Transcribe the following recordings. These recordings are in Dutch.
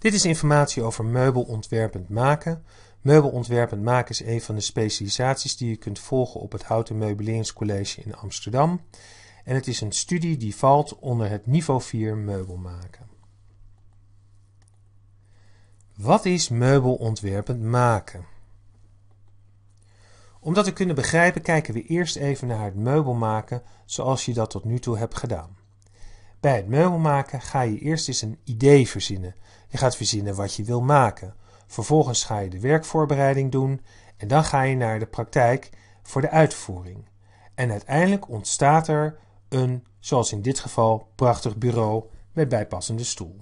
Dit is informatie over meubelontwerpend maken. Meubelontwerpend maken is een van de specialisaties die je kunt volgen op het Houten Meubeleringscollege in Amsterdam. En het is een studie die valt onder het niveau 4 meubel maken. Wat is meubelontwerpend maken? Om dat te kunnen begrijpen kijken we eerst even naar het meubel maken zoals je dat tot nu toe hebt gedaan. Bij het meubelmaken ga je eerst eens een idee verzinnen. Je gaat verzinnen wat je wil maken. Vervolgens ga je de werkvoorbereiding doen en dan ga je naar de praktijk voor de uitvoering. En uiteindelijk ontstaat er een, zoals in dit geval, prachtig bureau met bijpassende stoel.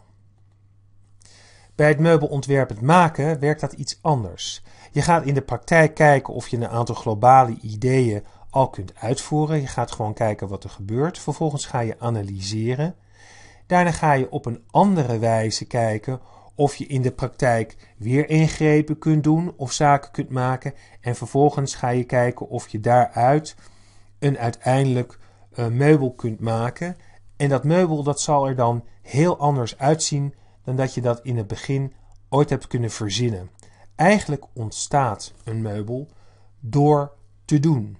Bij het het maken werkt dat iets anders. Je gaat in de praktijk kijken of je een aantal globale ideeën al kunt uitvoeren. Je gaat gewoon kijken wat er gebeurt. Vervolgens ga je analyseren. Daarna ga je op een andere wijze kijken of je in de praktijk weer ingrepen kunt doen of zaken kunt maken. En vervolgens ga je kijken of je daaruit een uiteindelijk eh, meubel kunt maken. En dat meubel dat zal er dan heel anders uitzien dan dat je dat in het begin ooit hebt kunnen verzinnen. Eigenlijk ontstaat een meubel door te doen.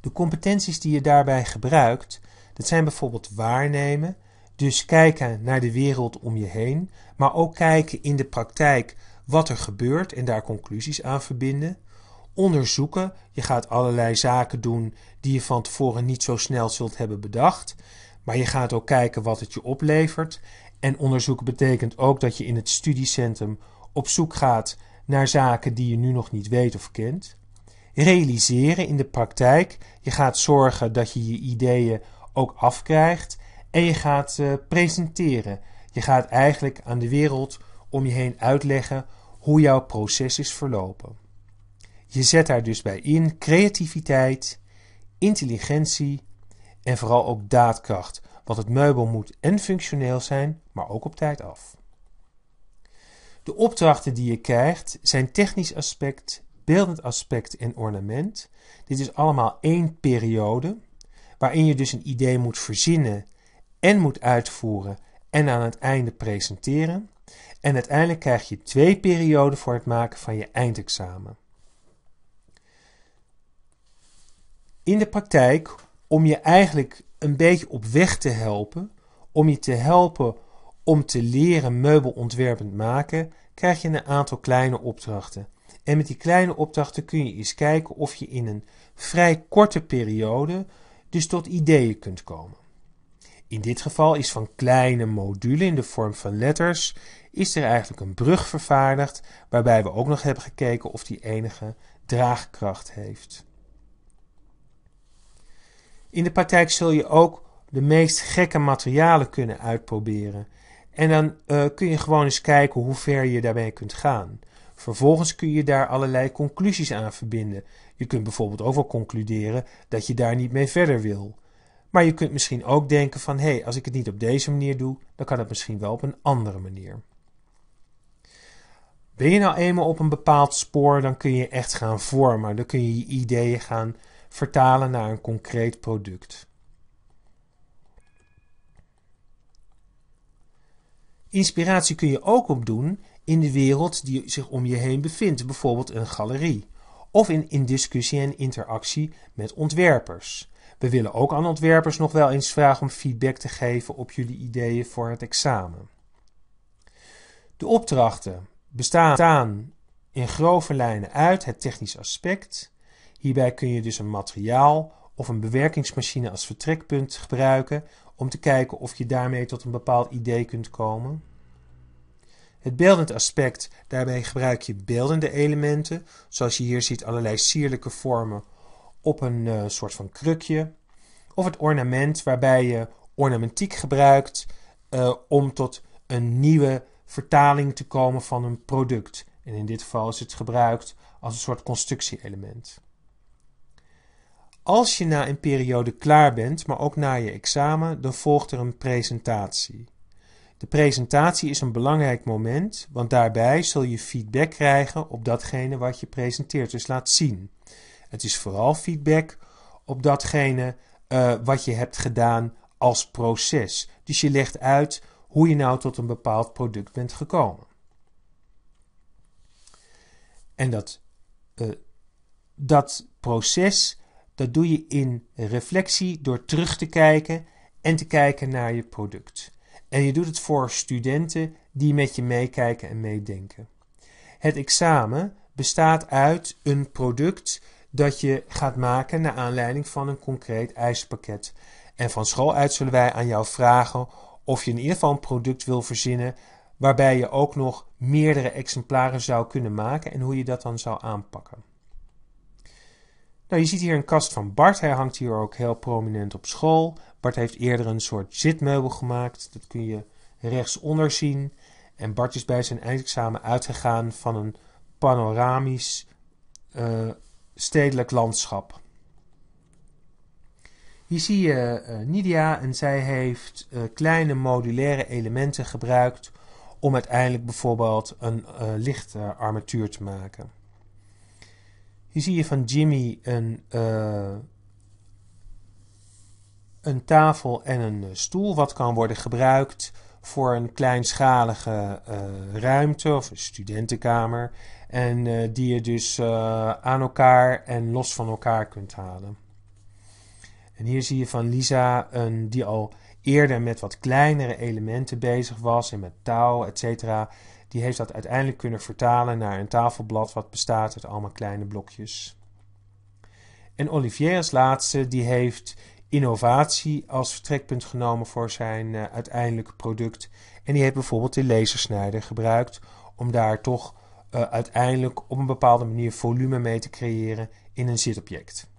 De competenties die je daarbij gebruikt, dat zijn bijvoorbeeld waarnemen, dus kijken naar de wereld om je heen, maar ook kijken in de praktijk wat er gebeurt en daar conclusies aan verbinden. Onderzoeken, je gaat allerlei zaken doen die je van tevoren niet zo snel zult hebben bedacht, maar je gaat ook kijken wat het je oplevert. En onderzoeken betekent ook dat je in het studiecentrum op zoek gaat naar zaken die je nu nog niet weet of kent realiseren in de praktijk. Je gaat zorgen dat je je ideeën ook afkrijgt en je gaat eh, presenteren. Je gaat eigenlijk aan de wereld om je heen uitleggen hoe jouw proces is verlopen. Je zet daar dus bij in creativiteit, intelligentie en vooral ook daadkracht. Want het meubel moet en functioneel zijn, maar ook op tijd af. De opdrachten die je krijgt zijn technisch aspect beeldend aspect en ornament. Dit is allemaal één periode waarin je dus een idee moet verzinnen en moet uitvoeren en aan het einde presenteren. En uiteindelijk krijg je twee perioden voor het maken van je eindexamen. In de praktijk, om je eigenlijk een beetje op weg te helpen, om je te helpen om te leren meubelontwerpend maken, krijg je een aantal kleine opdrachten. En met die kleine opdrachten kun je eens kijken of je in een vrij korte periode dus tot ideeën kunt komen. In dit geval is van kleine module in de vorm van letters is er eigenlijk een brug vervaardigd waarbij we ook nog hebben gekeken of die enige draagkracht heeft. In de praktijk zul je ook de meest gekke materialen kunnen uitproberen. En dan eh, kun je gewoon eens kijken hoe ver je daarmee kunt gaan. Vervolgens kun je daar allerlei conclusies aan verbinden. Je kunt bijvoorbeeld ook wel concluderen dat je daar niet mee verder wil. Maar je kunt misschien ook denken van hé, hey, als ik het niet op deze manier doe, dan kan het misschien wel op een andere manier. Ben je nou eenmaal op een bepaald spoor, dan kun je echt gaan vormen. Dan kun je je ideeën gaan vertalen naar een concreet product. Inspiratie kun je ook opdoen in de wereld die zich om je heen bevindt, bijvoorbeeld een galerie, of in, in discussie en interactie met ontwerpers. We willen ook aan ontwerpers nog wel eens vragen om feedback te geven op jullie ideeën voor het examen. De opdrachten bestaan in grove lijnen uit het technisch aspect. Hierbij kun je dus een materiaal of een bewerkingsmachine als vertrekpunt gebruiken om te kijken of je daarmee tot een bepaald idee kunt komen. Het beeldend aspect, daarbij gebruik je beeldende elementen, zoals je hier ziet allerlei sierlijke vormen op een eh, soort van krukje. Of het ornament, waarbij je ornamentiek gebruikt eh, om tot een nieuwe vertaling te komen van een product. En in dit geval is het gebruikt als een soort constructieelement. Als je na een periode klaar bent, maar ook na je examen, dan volgt er een presentatie. De presentatie is een belangrijk moment, want daarbij zul je feedback krijgen op datgene wat je presenteert, dus laat zien. Het is vooral feedback op datgene eh, wat je hebt gedaan als proces. Dus je legt uit hoe je nou tot een bepaald product bent gekomen. En dat, eh, dat proces, dat doe je in reflectie door terug te kijken en te kijken naar je product. En je doet het voor studenten die met je meekijken en meedenken. Het examen bestaat uit een product dat je gaat maken naar aanleiding van een concreet ijspakket. En van school uit zullen wij aan jou vragen of je in ieder geval een product wil verzinnen waarbij je ook nog meerdere exemplaren zou kunnen maken en hoe je dat dan zou aanpakken. Nou, je ziet hier een kast van Bart. Hij hangt hier ook heel prominent op school. Bart heeft eerder een soort zitmeubel gemaakt. Dat kun je rechtsonder zien. En Bart is bij zijn eindexamen uitgegaan van een panoramisch eh, stedelijk landschap. Hier zie je eh, Nidia en zij heeft eh, kleine modulaire elementen gebruikt om uiteindelijk bijvoorbeeld een lichtarmatuur te maken. Hier zie je van Jimmy een, eh, een tafel en een stoel, wat kan worden gebruikt voor een kleinschalige eh, ruimte of een studentenkamer. En eh, die je dus aan elkaar en los van elkaar kunt halen. En hier zie je van Lisa een, die al eerder met wat kleinere elementen bezig was en met touw, et die heeft dat uiteindelijk kunnen vertalen naar een tafelblad wat bestaat uit allemaal kleine blokjes. En Olivier als laatste, die heeft innovatie als vertrekpunt genomen voor zijn eh, uiteindelijke product. En die heeft bijvoorbeeld de lasersnijder gebruikt om daar toch eh, uiteindelijk op een bepaalde manier volume mee te creëren in een zitobject.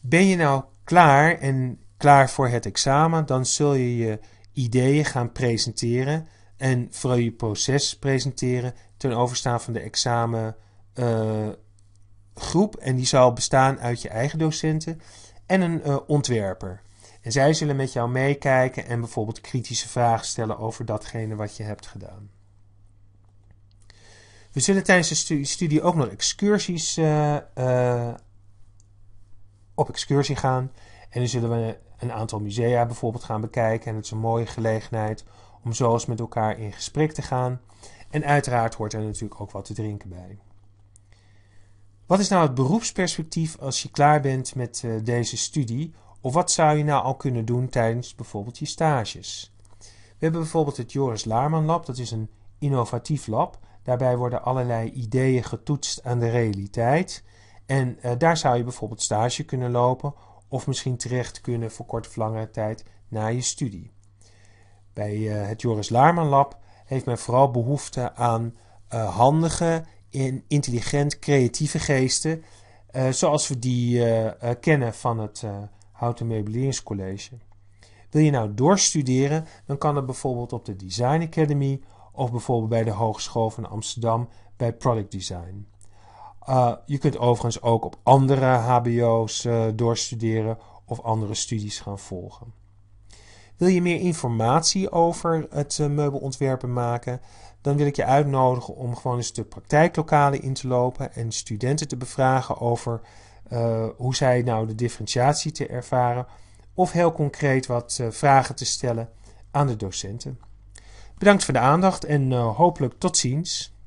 Ben je nou klaar en klaar voor het examen, dan zul je je ideeën gaan presenteren en proces presenteren ten overstaan van de examengroep. Eh, en die zal bestaan uit je eigen docenten en een eh, ontwerper. En zij zullen met jou meekijken en bijvoorbeeld kritische vragen stellen over datgene wat je hebt gedaan. We zullen tijdens de studie ook nog excursies eh, op excursie gaan. En dan zullen we een aantal musea bijvoorbeeld gaan bekijken. En het is een mooie gelegenheid om zoals met elkaar in gesprek te gaan. En uiteraard hoort er natuurlijk ook wat te drinken bij. Wat is nou het beroepsperspectief als je klaar bent met eh, deze studie? Of wat zou je nou al kunnen doen tijdens bijvoorbeeld je stages? We hebben bijvoorbeeld het Joris Laarman Lab, dat is een innovatief lab. Daarbij worden allerlei ideeën getoetst aan de realiteit. En eh, daar zou je bijvoorbeeld stage kunnen lopen of misschien terecht kunnen voor kort- of langere tijd na je studie. Bij eh, het Joris Laarman Lab heeft men vooral behoefte aan eh, handige, in intelligent, creatieve geesten. Eh, zoals we die kennen van het Houten college. Wil je nou doorstuderen, dan kan dat bijvoorbeeld op de Design Academy of bijvoorbeeld bij de Hogeschool van Amsterdam bij Product Design. je kunt overigens ook op andere HBO's doorstuderen of andere studies gaan volgen. Wil je meer informatie over het eh, meubelontwerpen maken? Dan wil ik je uitnodigen om gewoon eens de praktijklokalen in te lopen en studenten te bevragen over eh, hoe zij nou de differentiatie te ervaren. Of heel concreet wat eh, vragen te stellen aan de docenten. Bedankt voor de aandacht en hopelijk tot ziens.